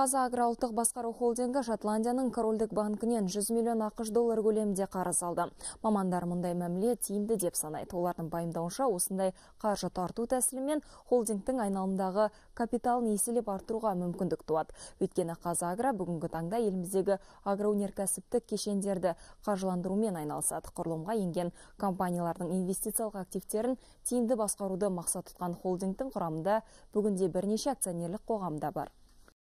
қазагро ұлттық басқару холдингі шотландияның корольдік банкінен 100 миллион ақш доллар көлемінде қарыз алды мамандар мұндай мәміле тиімді деп санайды олардың пайымдауынша осындай қаржы тарту тәсілімен холдингтің айналымдағы капитал еселеп арттыруға мүмкіндік туады өйткені қазагро бүгінгі таңда еліміздегі агроөнеркәсіптік кешендерді қаржыландырумен айналысады құрылымға енген компаниялардың инвестициялық активтерін тиімді басқаруды мақсат тұтқан холдингтің құрамында бүгінде бірнеше акционерлік қоғам да бар